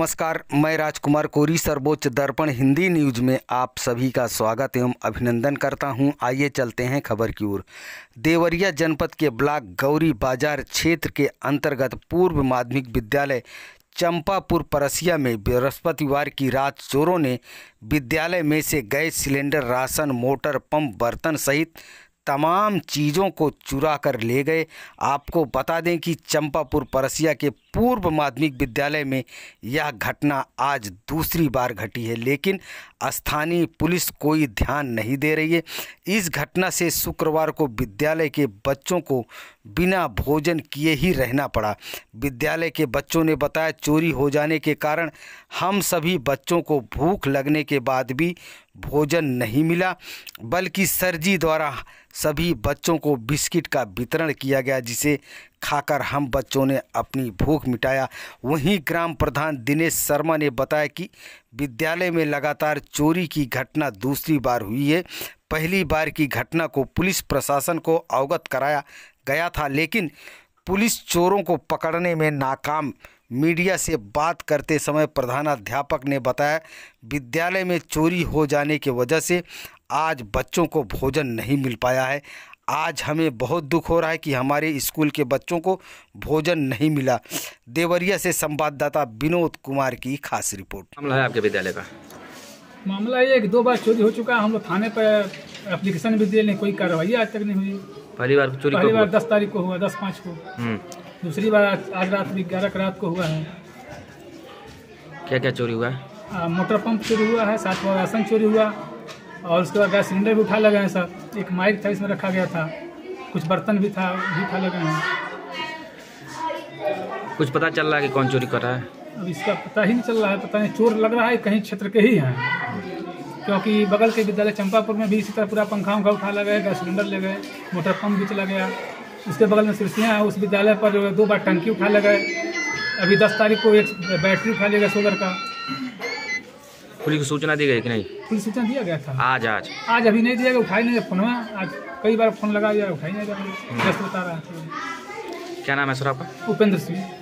नमस्कार मैं राजकुमार कोरी सर्वोच्च दर्पण हिंदी न्यूज में आप सभी का स्वागत एवं अभिनंदन करता हूं आइए चलते हैं खबर की ओर देवरिया जनपद के ब्लॉक गौरी बाजार क्षेत्र के अंतर्गत पूर्व माध्यमिक विद्यालय चंपापुर परसिया में बृहस्पतिवार की रात चोरों ने विद्यालय में से gas cylinder ration motor pump बर्तन सहित तमाम चीज़ों को चुरा कर ले गए आपको बता दें कि चंपापुर परसिया के पूर्व माध्यमिक विद्यालय में यह घटना आज दूसरी बार घटी है लेकिन स्थानीय पुलिस कोई ध्यान नहीं दे रही है इस घटना से शुक्रवार को विद्यालय के बच्चों को बिना भोजन किए ही रहना पड़ा विद्यालय के बच्चों ने बताया चोरी हो जाने के कारण हम सभी बच्चों को भूख लगने के बाद भी भोजन नहीं मिला बल्कि सर जी द्वारा सभी बच्चों को बिस्किट का वितरण किया गया जिसे खाकर हम बच्चों ने अपनी भूख मिटाया वहीं ग्राम प्रधान दिनेश शर्मा ने बताया कि विद्यालय में लगातार चोरी की घटना दूसरी बार हुई है पहली बार की घटना को पुलिस प्रशासन को अवगत कराया गया था लेकिन पुलिस चोरों को पकड़ने में नाकाम मीडिया से बात करते समय प्रधानाध्यापक ने बताया विद्यालय में चोरी हो जाने की वजह से आज बच्चों को भोजन नहीं मिल पाया है आज हमें बहुत दुख हो रहा है कि हमारे स्कूल के बच्चों को भोजन नहीं मिला देवरिया से संवाददाता विनोद कुमार की खास रिपोर्ट है आपके विद्यालय का मामला ये कि दो बार चोरी हो चुका है हम लोग थाने पर एप्लीकेशन भी दिए नहीं कोई कार्रवाई आज तक नहीं हुई पहली बार चोरी पहली बार दस तारीख को हुआ दस पाँच को हम्म। दूसरी बार आज रात भी ग्यारह रात को हुआ है क्या क्या चोरी हुआ है मोटर पंप चोरी हुआ है साथ में राशन चोरी हुआ और उसके बाद गैस सिलेंडर भी उठा लगे हैं सर एक माइक था इसमें रखा गया था कुछ बर्तन भी था भी उठा लगे हैं कुछ पता चल रहा है कि कौन चोरी कर रहा है अब इसका पता ही नहीं चल रहा है पता नहीं चोर लग रहा है कहीं क्षेत्र के ही हैं क्योंकि बगल के विद्यालय चंपापुर में भी इसी तरह पूरा पंखा उंखा उठा ले गया गैस सिलेंडर ले गए मोटर पंप भी चला गया उसके बगल में सिरसियाँ हैं उस विद्यालय पर जो है दो बार टंकी उठा ले गए अभी दस तारीख को एक बैटरी उठा लिया सोलर का पुलिस को सूचना दी गई कि नहीं पुलिस सूचना दिया गया था आज आज आज अभी नहीं दिया गया उठाई नहीं फोन में आज कई बार फोन लगा दिया उठाई नहीं जा हम्म। रहा है क्या नाम है सर आपका उपेंद्र सिंह